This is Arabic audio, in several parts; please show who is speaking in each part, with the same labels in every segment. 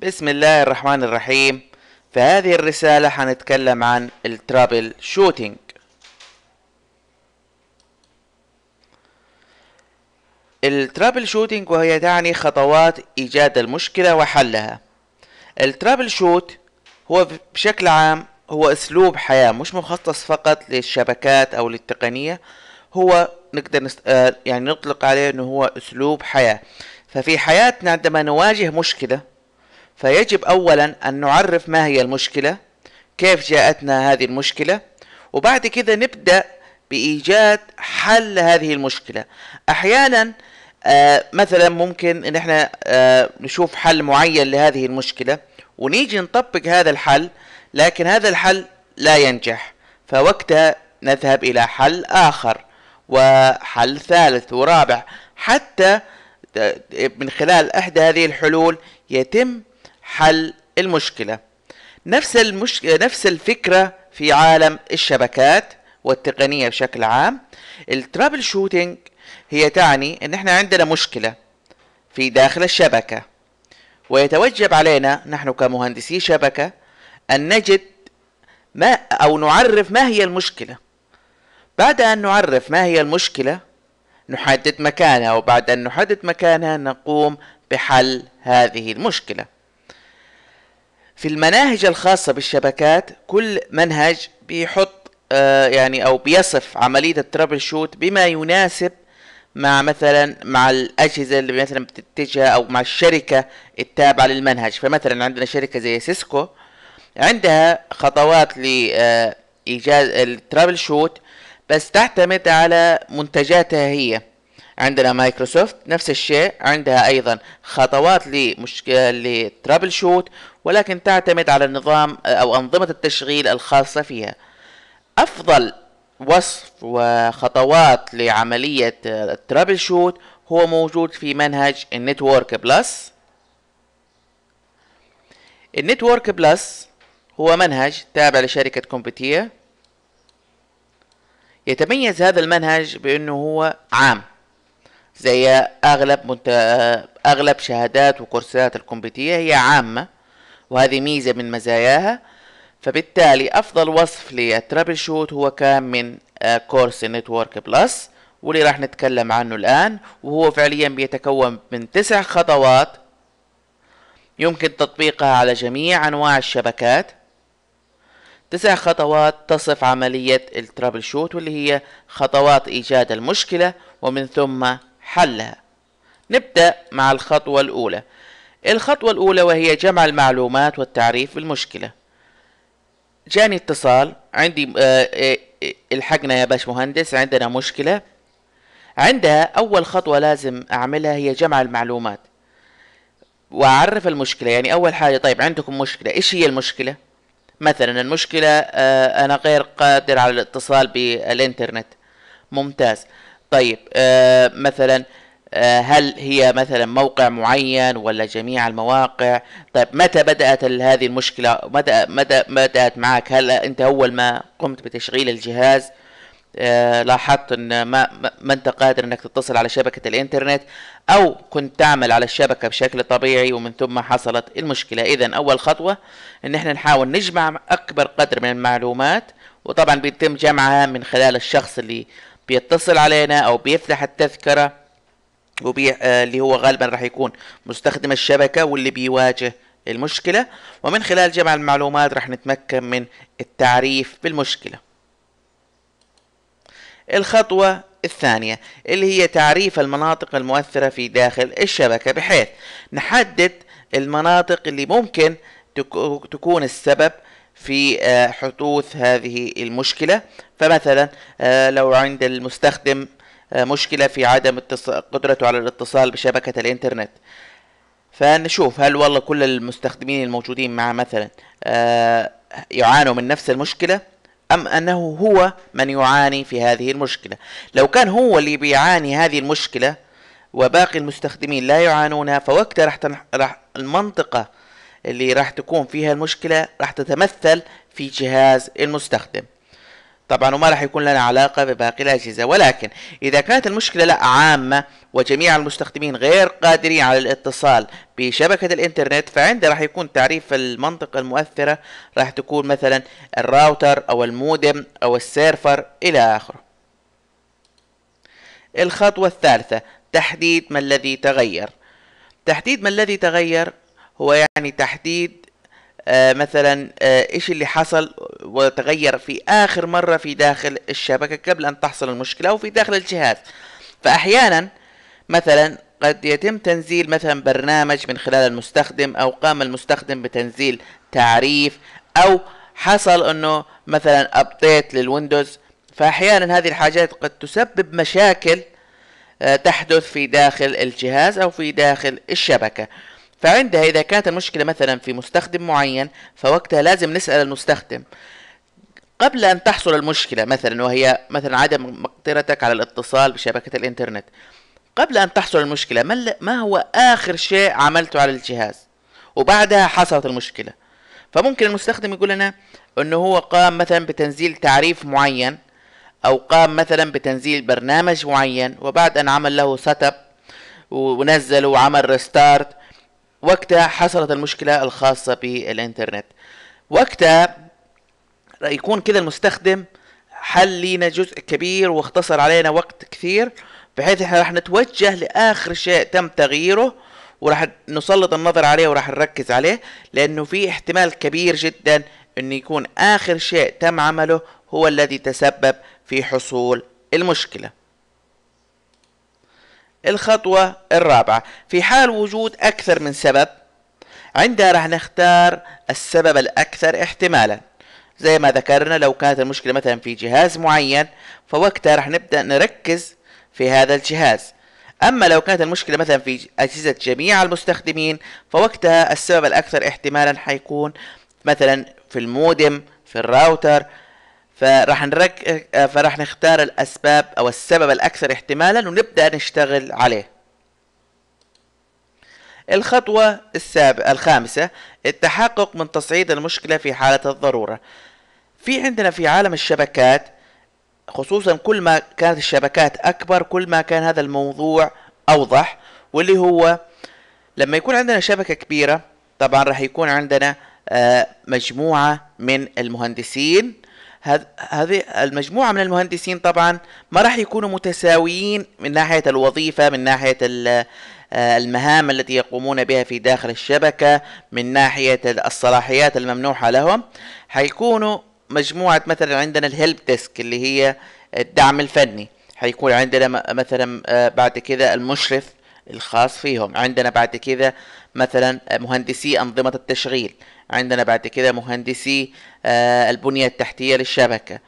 Speaker 1: بسم الله الرحمن الرحيم في هذه الرسالة حنتكلم عن الترابل شوتينج الترابل شوتينج وهي تعني خطوات إيجاد المشكلة وحلها الترابل شوت هو بشكل عام هو أسلوب حياة مش مخصص فقط للشبكات أو للتقنية هو نقدر نست... آه، يعني نطلق عليه أنه هو أسلوب حياة ففي حياتنا عندما نواجه مشكلة فيجب اولا ان نعرف ما هي المشكله كيف جاءتنا هذه المشكله وبعد كذا نبدا بايجاد حل هذه المشكله احيانا آه مثلا ممكن ان احنا آه نشوف حل معين لهذه المشكله ونيجي نطبق هذا الحل لكن هذا الحل لا ينجح فوقتها نذهب الى حل اخر وحل ثالث ورابع حتى من خلال احدى هذه الحلول يتم حل المشكله نفس المش... نفس الفكره في عالم الشبكات والتقنيه بشكل عام الترابل شوتينج هي تعني ان احنا عندنا مشكله في داخل الشبكه ويتوجب علينا نحن كمهندسي شبكه ان نجد ما او نعرف ما هي المشكله بعد ان نعرف ما هي المشكله نحدد مكانها وبعد ان نحدد مكانها نقوم بحل هذه المشكله في المناهج الخاصة بالشبكات كل منهج بيحط آه، يعني او بيصف عملية الترابل شوت بما يناسب مع مثلا مع الاجهزه اللي مثلا بتتجه او مع الشركه التابعه للمنهج فمثلا عندنا شركه زي سيسكو عندها خطوات لايجاد آه، الترابل شوت بس تعتمد على منتجاتها هي عندنا مايكروسوفت نفس الشيء عندها ايضا خطوات لمشكله لترابل شوت ولكن تعتمد على النظام او انظمه التشغيل الخاصه فيها افضل وصف وخطوات لعمليه الترابل شوت هو موجود في منهج النتورك بلس النتورك بلس هو منهج تابع لشركة كومبيتير يتميز هذا المنهج بأنه هو عام زي اغلب منت... اغلب شهادات وكورسات الكمبيوتريه هي عامه وهذه ميزه من مزاياها فبالتالي افضل وصف للترابل شوت هو كان من آه، كورس نتورك بلس واللي راح نتكلم عنه الان وهو فعليا بيتكون من تسع خطوات يمكن تطبيقها على جميع انواع الشبكات تسع خطوات تصف عملية الترابل شوت واللي هي خطوات إيجاد المشكلة ومن ثم حلها نبدأ مع الخطوة الأولى الخطوة الأولى وهي جمع المعلومات والتعريف بالمشكلة جاني اتصال عندي آه، آه، الحقنا يا باش مهندس عندنا مشكلة عندها أول خطوة لازم أعملها هي جمع المعلومات وأعرف المشكلة يعني أول حاجة طيب عندكم مشكلة إيش هي المشكلة مثلا المشكلة آه، أنا غير قادر على الاتصال بالإنترنت ممتاز طيب آه مثلا آه هل هي مثلا موقع معين ولا جميع المواقع طيب متى بدأت هذه المشكلة متى متى بدأت معك هل أنت أول ما قمت بتشغيل الجهاز آه، لاحظت ان ما, ما انت قادر انك تتصل على شبكة الانترنت او كنت تعمل على الشبكة بشكل طبيعي ومن ثم حصلت المشكلة اذا اول خطوة ان احنا نحاول نجمع اكبر قدر من المعلومات وطبعا بيتم جمعها من خلال الشخص اللي بيتصل علينا او بيفتح التذكره وبي... آه، اللي هو غالبا راح يكون مستخدم الشبكه واللي بيواجه المشكله ومن خلال جمع المعلومات راح نتمكن من التعريف بالمشكله الخطوه الثانيه اللي هي تعريف المناطق المؤثره في داخل الشبكه بحيث نحدد المناطق اللي ممكن تكون السبب في آه، حدوث هذه المشكلة فمثلا آه، لو عند المستخدم آه، مشكلة في عدم قدرته على الاتصال بشبكة الإنترنت فنشوف هل والله كل المستخدمين الموجودين معه مثلا يعانوا من نفس المشكلة أم أنه هو من يعاني في هذه المشكلة لو كان هو اللي بيعاني هذه المشكلة وباقي المستخدمين لا يعانونها فوقتها راح المنطقة اللي راح تكون فيها المشكلة راح تتمثل في جهاز المستخدم طبعا وما راح يكون لنا علاقة بباقي الأجهزة ولكن إذا كانت المشكلة لا عامة وجميع المستخدمين غير قادرين على الاتصال بشبكة الإنترنت فعندها راح يكون تعريف المنطقة المؤثرة راح تكون مثلا الراوتر أو المودم أو السيرفر إلى آخره الخطوة الثالثة تحديد ما الذي تغير تحديد ما الذي تغير هو يعني تحديد آه، مثلا آه، ايش اللي حصل وتغير في اخر مره في داخل الشبكه قبل ان تحصل المشكله او في داخل الجهاز فاحيانا مثلا قد يتم تنزيل مثلا برنامج من خلال المستخدم او قام المستخدم بتنزيل تعريف او حصل انه مثلا ابديت للويندوز فاحيانا هذه الحاجات قد تسبب مشاكل آه، تحدث في داخل الجهاز او في داخل الشبكه فعندها إذا كانت المشكلة مثلا في مستخدم معين فوقتها لازم نسأل المستخدم قبل أن تحصل المشكلة مثلا وهي مثلا عدم مقدرتك على الاتصال بشبكة الإنترنت قبل أن تحصل المشكلة ما هو آخر شيء عملته على الجهاز وبعدها حصلت المشكلة فممكن المستخدم يقول لنا أنه هو قام مثلا بتنزيل تعريف معين أو قام مثلا بتنزيل برنامج معين وبعد أن عمل له سيت اب ونزله وعمل ريستارت وقتها حصلت المشكلة الخاصة بالإنترنت وقتها يكون كذا المستخدم حل لينا جزء كبير واختصر علينا وقت كثير بحيث احنا راح نتوجه لآخر شيء تم تغييره وراح نسلط النظر عليه وراح نركز عليه لأنه في احتمال كبير جدا أنه يكون آخر شيء تم عمله هو الذي تسبب في حصول المشكله الخطوة الرابعة في حال وجود أكثر من سبب عندها راح نختار السبب الأكثر احتمالا زي ما ذكرنا لو كانت المشكلة مثلا في جهاز معين فوقتها راح نبدأ نركز في هذا الجهاز أما لو كانت المشكلة مثلا في أجهزة جميع المستخدمين فوقتها السبب الأكثر احتمالا حيكون مثلا في المودم في الراوتر فراح نرك... آه، فراح نختار الاسباب او السبب الاكثر احتمالا ونبدا نشتغل عليه الخطوة السابعة الخامسة التحقق من تصعيد المشكلة في حالة الضرورة في عندنا في عالم الشبكات خصوصا كل ما كانت الشبكات أكبر كل ما كان هذا الموضوع أوضح واللي هو لما يكون عندنا شبكة كبيرة طبعا راح يكون عندنا آه، مجموعة من المهندسين هذه المجموعة من المهندسين طبعا ما راح يكونوا متساويين من ناحية الوظيفة من ناحية آه، المهام التي يقومون بها في داخل الشبكة من ناحية الصلاحيات الممنوحة لهم حيكونوا مجموعة مثلا عندنا الهيلب ديسك اللي هي الدعم الفني حيكون عندنا مثلا آه، بعد كذا المشرف الخاص فيهم عندنا بعد كذا مثلا آه، مهندسي أنظمة التشغيل عندنا بعد كده مهندسي آه، البنية التحتية للشبكة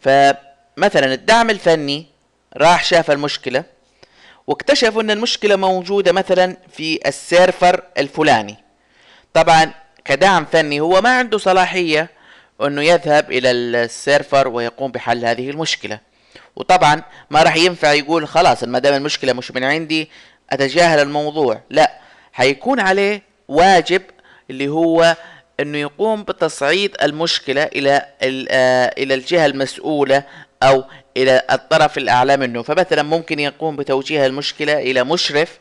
Speaker 1: فمثلا الدعم الفني راح شاف المشكلة واكتشفوا ان المشكلة موجودة مثلا في السيرفر الفلاني طبعا كدعم فني هو ما عنده صلاحية انه يذهب الى السيرفر ويقوم بحل هذه المشكلة وطبعا ما راح ينفع يقول خلاص ما دام المشكلة مش من عندي اتجاهل الموضوع لا حيكون عليه واجب اللي هو انه يقوم بتصعيد المشكله الى آه، الى الجهه المسؤوله او الى الطرف الاعلى منه فمثلا ممكن يقوم بتوجيه المشكله الى مشرف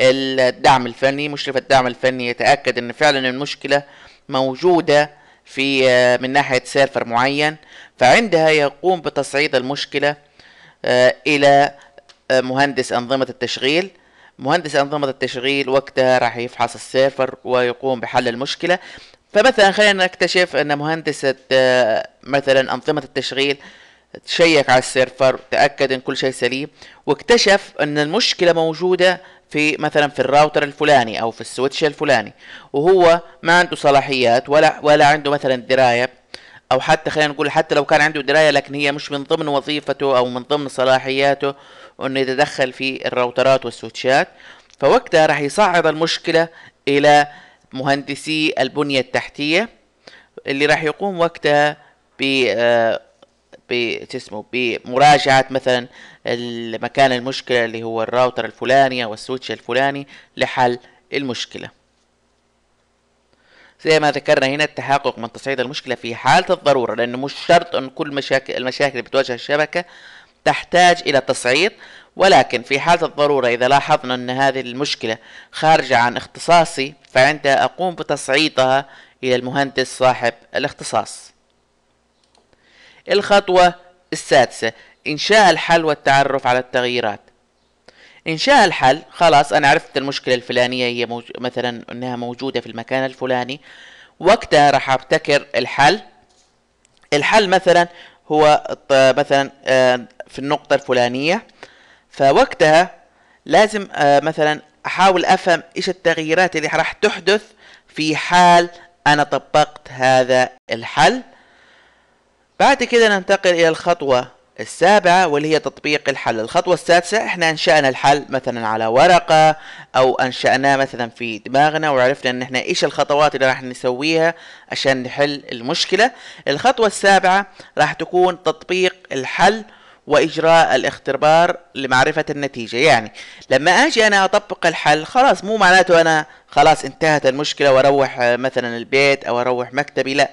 Speaker 1: الدعم الفني مشرف الدعم الفني يتاكد ان فعلا المشكله موجوده في آه، من ناحيه سيرفر معين فعندها يقوم بتصعيد المشكله آه، الى مهندس انظمه التشغيل مهندس أنظمة التشغيل وقتها راح يفحص السيرفر ويقوم بحل المشكلة فمثلا خلينا نكتشف أن مهندسة مثلا أنظمة التشغيل تشيك على السيرفر تأكد أن كل شيء سليم واكتشف أن المشكلة موجودة في مثلا في الراوتر الفلاني أو في السويتش الفلاني وهو ما عنده صلاحيات ولا ولا عنده مثلا دراية او حتى خلينا نقول حتى لو كان عنده درايه لكن هي مش من ضمن وظيفته او من ضمن صلاحياته انه يتدخل في الراوترات والسويتشات فوقتها راح يصعد المشكله الى مهندسي البنيه التحتيه اللي راح يقوم وقتها ب آه، اسمه بمراجعة مثلا مكان المشكلة اللي هو الراوتر الفلاني أو السويتش الفلاني لحل المشكلة زي ما ذكرنا هنا التحقق من تصعيد المشكلة في حالة الضرورة لأنه مش شرط أن كل مشاكل المشاكل اللي بتواجه الشبكة تحتاج إلى تصعيد ولكن في حالة الضرورة إذا لاحظنا أن هذه المشكلة خارجة عن اختصاصي فعندها أقوم بتصعيدها إلى المهندس صاحب الاختصاص الخطوة السادسة إنشاء الحل والتعرف على التغييرات انشاء الحل خلاص انا عرفت المشكله الفلانيه هي موج... مثلا انها موجوده في المكان الفلاني وقتها راح ابتكر الحل الحل مثلا هو مثلا آه، في النقطه الفلانيه فوقتها لازم آه، مثلا احاول افهم ايش التغييرات اللي راح تحدث في حال انا طبقت هذا الحل بعد كده ننتقل الى الخطوه السابعة واللي هي تطبيق الحل الخطوة السادسة احنا انشأنا الحل مثلا على ورقة او انشأناه مثلا في دماغنا وعرفنا ان احنا ايش الخطوات اللي راح نسويها عشان نحل المشكلة الخطوة السابعة راح تكون تطبيق الحل واجراء الاختبار لمعرفه النتيجه يعني لما اجي انا اطبق الحل خلاص مو معناته انا خلاص انتهت المشكله واروح مثلا البيت او اروح مكتبي لا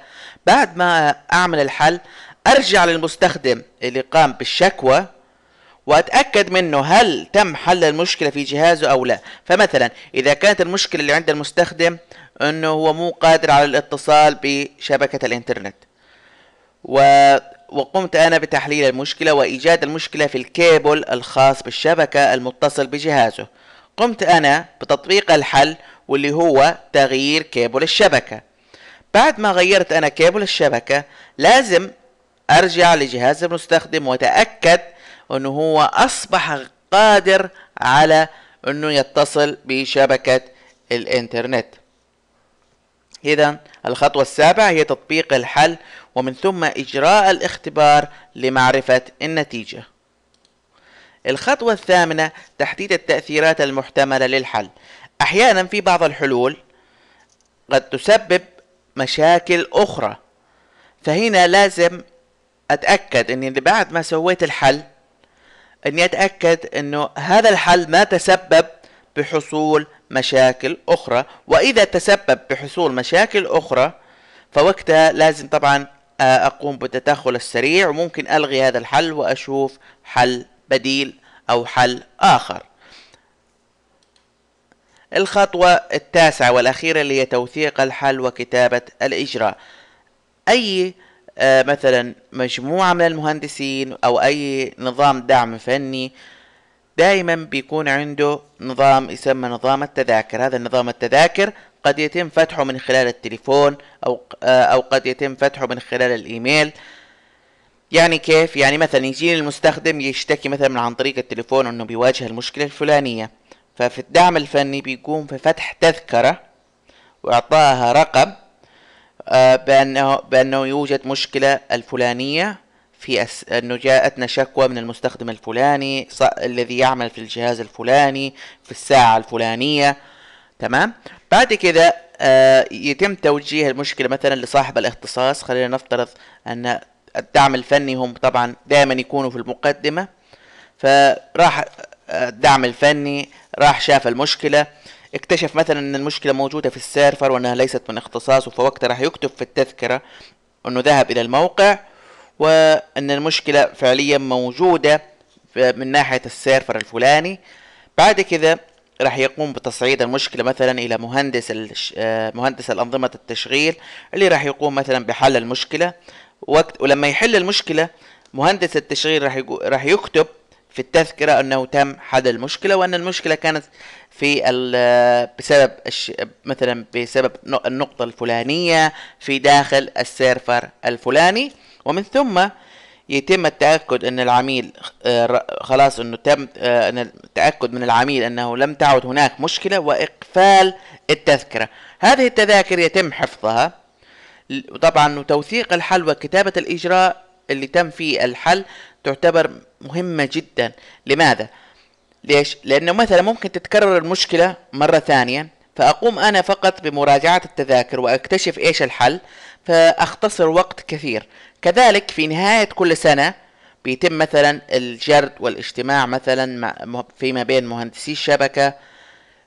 Speaker 1: بعد ما اعمل الحل ارجع للمستخدم اللي قام بالشكوى واتاكد منه هل تم حل المشكله في جهازه او لا فمثلا اذا كانت المشكله اللي عند المستخدم انه هو مو قادر على الاتصال بشبكه الانترنت و... وقمت انا بتحليل المشكله وايجاد المشكله في الكيبل الخاص بالشبكه المتصل بجهازه قمت انا بتطبيق الحل واللي هو تغيير كيبل الشبكه بعد ما غيرت انا كيبل الشبكه لازم ارجع لجهاز المستخدم وتاكد انه هو اصبح قادر على انه يتصل بشبكه الانترنت إذا الخطوة السابعة هي تطبيق الحل ومن ثم إجراء الاختبار لمعرفة النتيجة. الخطوة الثامنة تحديد التأثيرات المحتملة للحل. أحيانا في بعض الحلول قد تسبب مشاكل أخرى فهنا لازم اتاكد اني بعد ما سويت الحل اني اتاكد انه هذا الحل ما تسبب بحصول مشاكل اخرى واذا تسبب بحصول مشاكل اخرى فوقتها لازم طبعا آه، اقوم بالتدخل السريع وممكن الغي هذا الحل واشوف حل بديل او حل اخر الخطوة التاسعة والأخيرة اللي هي توثيق الحل وكتابة الإجراء أي آه، مثلا مجموعة من المهندسين أو أي نظام دعم فني دائما بيكون عنده نظام يسمى نظام التذاكر هذا النظام التذاكر قد يتم فتحه من خلال التليفون أو, آه، أو قد يتم فتحه من خلال الإيميل يعني كيف يعني مثلا يجيني المستخدم يشتكي مثلا من عن طريق التليفون انه بيواجه المشكلة الفلانية ففي الدعم الفني بيقوم في فتح تذكرة واعطائها رقم آه، بأنه, بأنه يوجد مشكلة الفلانية في أس... أنه جاءتنا شكوى من المستخدم الفلاني ص... الذي يعمل في الجهاز الفلاني في الساعة الفلانية تمام بعد كذا آه يتم توجيه المشكلة مثلا لصاحب الاختصاص خلينا نفترض أن الدعم الفني هم طبعا دائما يكونوا في المقدمة فراح آه، الدعم الفني راح شاف المشكلة اكتشف مثلا ان المشكله موجوده في السيرفر وانها ليست من اختصاصه فوقتها راح يكتب في التذكره انه ذهب الى الموقع وان المشكله فعليا موجوده من ناحيه السيرفر الفلاني بعد كذا راح يقوم بتصعيد المشكله مثلا الى مهندس آه، مهندس الانظمه التشغيل اللي راح يقوم مثلا بحل المشكله وقت ولما يحل المشكله مهندس التشغيل راح راح يكتب في التذكرة أنه تم حل المشكلة وأن المشكلة كانت في بسبب مثلا بسبب النقطة الفلانية في داخل السيرفر الفلاني ومن ثم يتم التأكد أن العميل آه، خلاص أنه تم آه، أن التأكد من العميل أنه لم تعد هناك مشكلة وإقفال التذكرة هذه التذاكر يتم حفظها وطبعا توثيق الحل وكتابة الإجراء اللي تم فيه الحل تعتبر مهمة جدا لماذا؟ ليش؟ لأنه مثلا ممكن تتكرر المشكلة مرة ثانية فأقوم أنا فقط بمراجعة التذاكر وأكتشف إيش الحل فأختصر وقت كثير كذلك في نهاية كل سنة بيتم مثلا الجرد والاجتماع مثلا فيما بين مهندسي الشبكة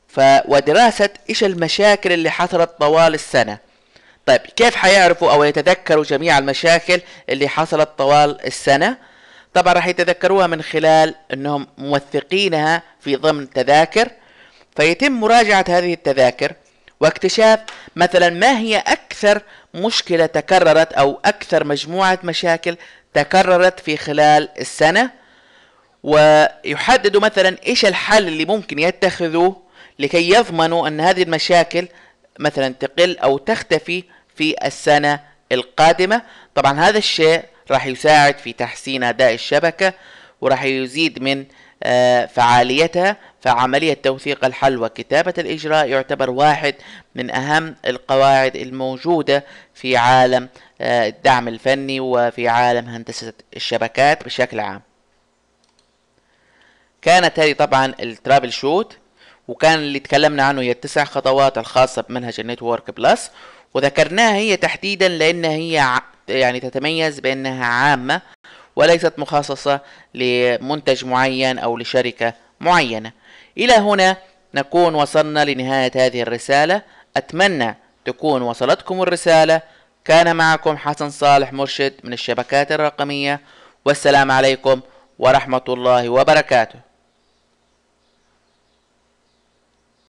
Speaker 1: ف ودراسة إيش المشاكل اللي حصلت طوال السنة طيب كيف حيعرفوا أو يتذكروا جميع المشاكل اللي حصلت طوال السنة طبعا راح يتذكروها من خلال انهم موثقينها في ضمن تذاكر فيتم مراجعة هذه التذاكر واكتشاف مثلا ما هي أكثر مشكلة تكررت أو أكثر مجموعة مشاكل تكررت في خلال السنة ويحددوا مثلا إيش الحل اللي ممكن يتخذوه لكي يضمنوا أن هذه المشاكل مثلا تقل أو تختفي في السنة القادمة طبعا هذا الشيء راح يساعد في تحسين أداء الشبكة وراح يزيد من آه، فعاليتها فعملية توثيق الحل وكتابة الإجراء يعتبر واحد من أهم القواعد الموجودة في عالم آه، الدعم الفني وفي عالم هندسة الشبكات بشكل عام كانت هذه طبعا الترابل شوت وكان اللي تكلمنا عنه هي التسع خطوات الخاصة بمنهج النتورك بلس وذكرناها هي تحديدا لأن هي يعني تتميز بأنها عامة وليست مخصصة لمنتج معين أو لشركة معينة إلى هنا نكون وصلنا لنهاية هذه الرسالة أتمنى تكون وصلتكم الرسالة كان معكم حسن صالح مرشد من الشبكات الرقمية والسلام عليكم ورحمة الله وبركاته